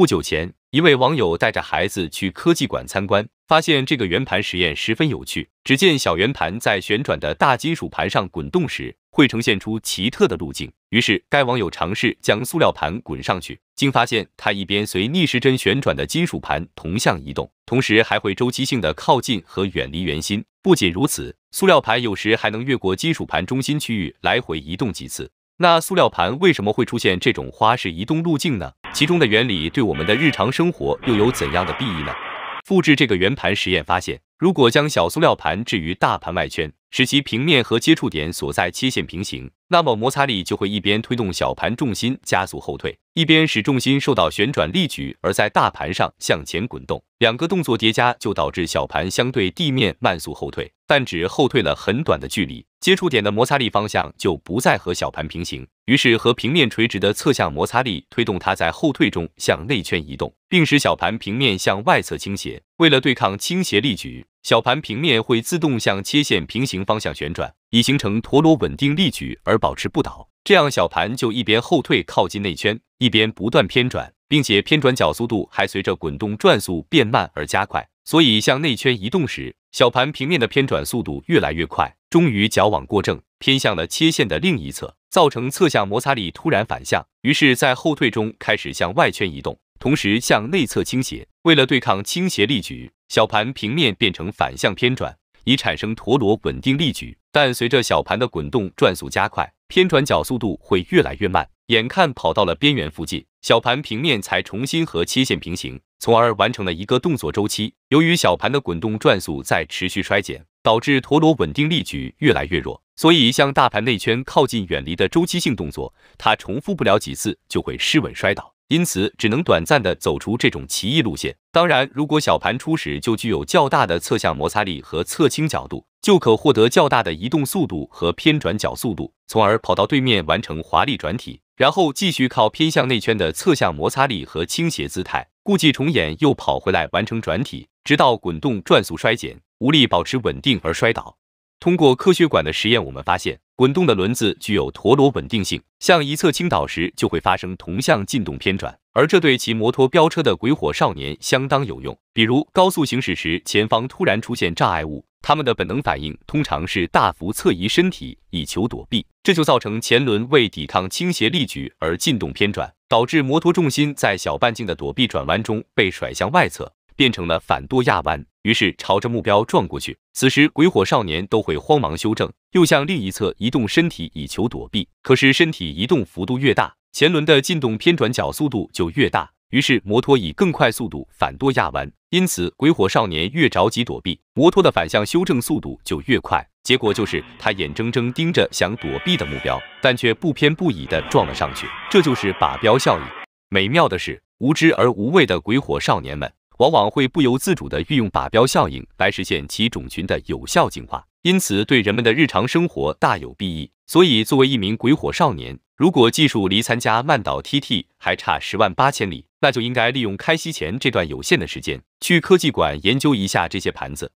不久前，一位网友带着孩子去科技馆参观，发现这个圆盘实验十分有趣。只见小圆盘在旋转的大金属盘上滚动时，会呈现出奇特的路径。于是，该网友尝试将塑料盘滚上去，竟发现它一边随逆时针旋转的金属盘同向移动，同时还会周期性的靠近和远离圆心。不仅如此，塑料盘有时还能越过金属盘中心区域，来回移动几次。那塑料盘为什么会出现这种花式移动路径呢？其中的原理对我们的日常生活又有怎样的裨益呢？复制这个圆盘实验发现。如果将小塑料盘置于大盘外圈，使其平面和接触点所在切线平行，那么摩擦力就会一边推动小盘重心加速后退，一边使重心受到旋转力矩而在大盘上向前滚动。两个动作叠加，就导致小盘相对地面慢速后退，但只后退了很短的距离，接触点的摩擦力方向就不再和小盘平行。于是和平面垂直的侧向摩擦力推动它在后退中向内圈移动，并使小盘平面向外侧倾斜。为了对抗倾斜力矩，小盘平面会自动向切线平行方向旋转，以形成陀螺稳定力矩而保持不倒。这样，小盘就一边后退靠近内圈，一边不断偏转，并且偏转角速度还随着滚动转速变慢而加快。所以，向内圈移动时，小盘平面的偏转速度越来越快，终于矫往过正，偏向了切线的另一侧。造成侧向摩擦力突然反向，于是，在后退中开始向外圈移动，同时向内侧倾斜。为了对抗倾斜力矩，小盘平面变成反向偏转，以产生陀螺稳定力矩。但随着小盘的滚动，转速加快，偏转角速度会越来越慢。眼看跑到了边缘附近，小盘平面才重新和切线平行，从而完成了一个动作周期。由于小盘的滚动转速在持续衰减，导致陀螺稳定力矩越来越弱，所以向大盘内圈靠近、远离的周期性动作，它重复不了几次就会失稳摔倒，因此只能短暂的走出这种奇异路线。当然，如果小盘初始就具有较大的侧向摩擦力和侧倾角度，就可获得较大的移动速度和偏转角速度，从而跑到对面完成华丽转体，然后继续靠偏向内圈的侧向摩擦力和倾斜姿态，故技重演又跑回来完成转体，直到滚动转速衰减无力保持稳定而摔倒。通过科学馆的实验，我们发现滚动的轮子具有陀螺稳定性，向一侧倾倒时就会发生同向进动偏转，而这对骑摩托飙车的鬼火少年相当有用。比如高速行驶时，前方突然出现障碍物，他们的本能反应通常是大幅侧移身体以求躲避，这就造成前轮为抵抗倾斜力矩而进动偏转，导致摩托重心在小半径的躲避转弯中被甩向外侧。变成了反舵压弯，于是朝着目标撞过去。此时鬼火少年都会慌忙修正，又向另一侧移动身体以求躲避。可是身体移动幅度越大，前轮的进动偏转角速度就越大，于是摩托以更快速度反舵压弯。因此鬼火少年越着急躲避，摩托的反向修正速度就越快。结果就是他眼睁睁盯着想躲避的目标，但却不偏不倚的撞了上去。这就是靶标效应。美妙的是，无知而无畏的鬼火少年们。往往会不由自主地运用靶标效应来实现其种群的有效进化，因此对人们的日常生活大有裨益。所以，作为一名鬼火少年，如果技术离参加曼岛 TT 还差十万八千里，那就应该利用开西前这段有限的时间，去科技馆研究一下这些盘子。